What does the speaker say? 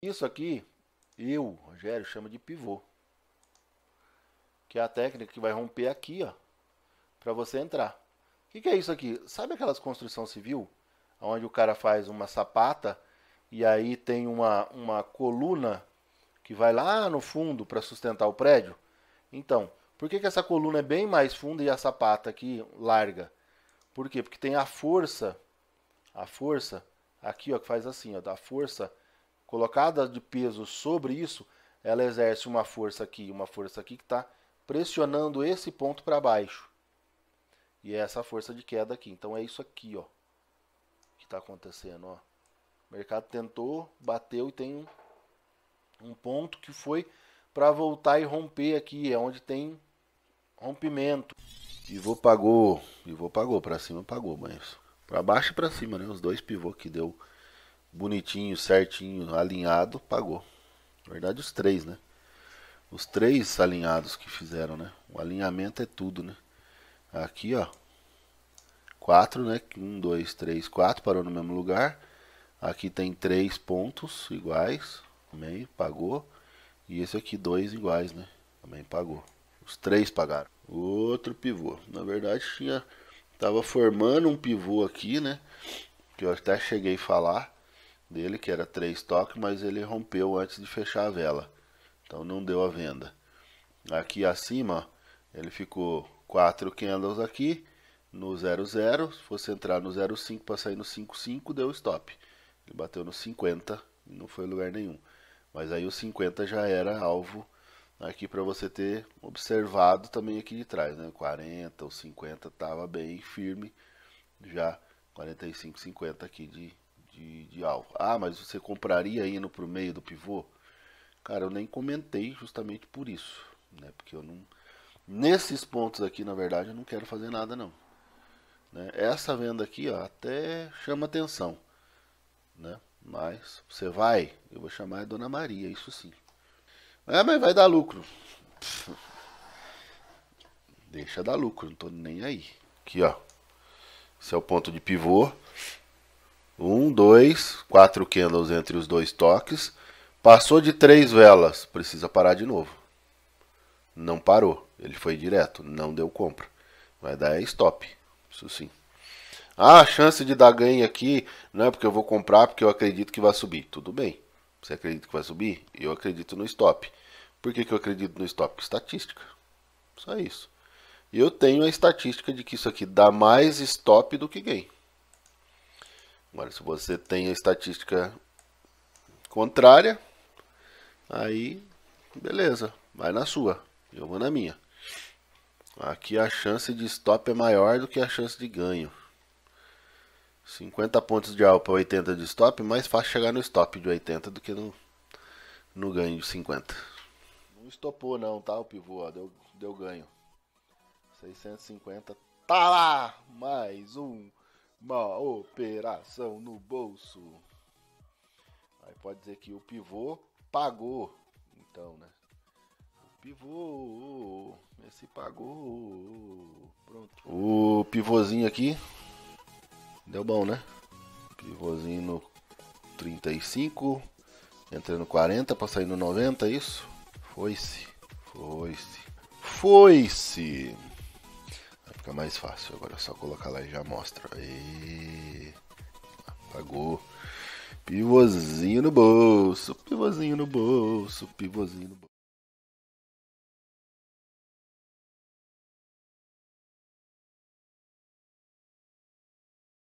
Isso aqui, eu, Rogério, chamo de pivô. Que é a técnica que vai romper aqui, ó, para você entrar. O que, que, é isso aqui? Sabe aquelas construção civil? Onde o cara faz uma sapata e aí tem uma, uma coluna que vai lá no fundo para sustentar o prédio? Então, por que, que essa coluna é bem mais funda e a sapata aqui larga? Por quê? Porque tem a força, a força aqui ó, que faz assim, ó, da força colocada de peso sobre isso, ela exerce uma força aqui, uma força aqui que está pressionando esse ponto para baixo. E é essa força de queda aqui. Então é isso aqui, ó, que está acontecendo, ó. O mercado tentou, bateu e tem um, um ponto que foi para voltar e romper aqui, é onde tem rompimento. vou pagou, vou pagou para cima, pagou, mas para baixo e para cima, né? Os dois pivô que deu bonitinho, certinho, alinhado, pagou. Na verdade, os três, né? Os três alinhados que fizeram, né? O alinhamento é tudo, né? Aqui, ó. Quatro, né? Um, dois, três, quatro. Parou no mesmo lugar. Aqui tem três pontos iguais. Meio, pagou. E esse aqui, dois iguais, né? Também pagou. Os três pagaram. Outro pivô. Na verdade, tinha... Tava formando um pivô aqui, né? Que eu até cheguei a falar dele, que era três toques, mas ele rompeu antes de fechar a vela. Então não deu a venda. Aqui acima, ele ficou quatro candles aqui no 00. Se fosse entrar no 05 para sair no 55, deu stop. Ele bateu no 50 e não foi lugar nenhum. Mas aí o 50 já era alvo aqui para você ter observado também aqui de trás, né? 40 ou 50 estava bem firme já 45, 50 aqui de de, de algo. Ah, mas você compraria indo para o meio do pivô? Cara, eu nem comentei justamente por isso, né? Porque eu não... Nesses pontos aqui, na verdade, eu não quero fazer nada, não. Né? Essa venda aqui, ó, até chama atenção, né? Mas você vai, eu vou chamar a é Dona Maria, isso sim. É, mas vai dar lucro. Deixa dar lucro, não tô nem aí. Aqui, ó. Esse é o ponto de pivô. 1, 2, 4 candles entre os dois toques. Passou de 3 velas, precisa parar de novo. Não parou, ele foi direto, não deu compra. Vai dar stop, isso sim. Ah, a chance de dar ganho aqui não é porque eu vou comprar, porque eu acredito que vai subir. Tudo bem, você acredita que vai subir? Eu acredito no stop. Por que, que eu acredito no stop? Estatística, só isso. Eu tenho a estatística de que isso aqui dá mais stop do que gain. Agora, se você tem a estatística contrária, aí beleza, vai na sua, eu vou na minha. Aqui a chance de stop é maior do que a chance de ganho. 50 pontos de alta, 80 de stop, mais fácil chegar no stop de 80 do que no, no ganho de 50. Não estopou não, tá? O pivô, ó, deu, deu ganho. 650, tá lá! Mais um uma operação no bolso. Aí pode dizer que o pivô pagou, então, né? O pivô, esse pagou. Pronto. O pivôzinho aqui deu bom, né? Pivôzinho no 35, entrei no 40 para sair no 90, é isso? Foi-se. Foi-se. Foi-se fica mais fácil. Agora é só colocar lá e já mostra. aí apagou. Pivozinho no bolso, pivozinho no bolso, pivozinho no bolso.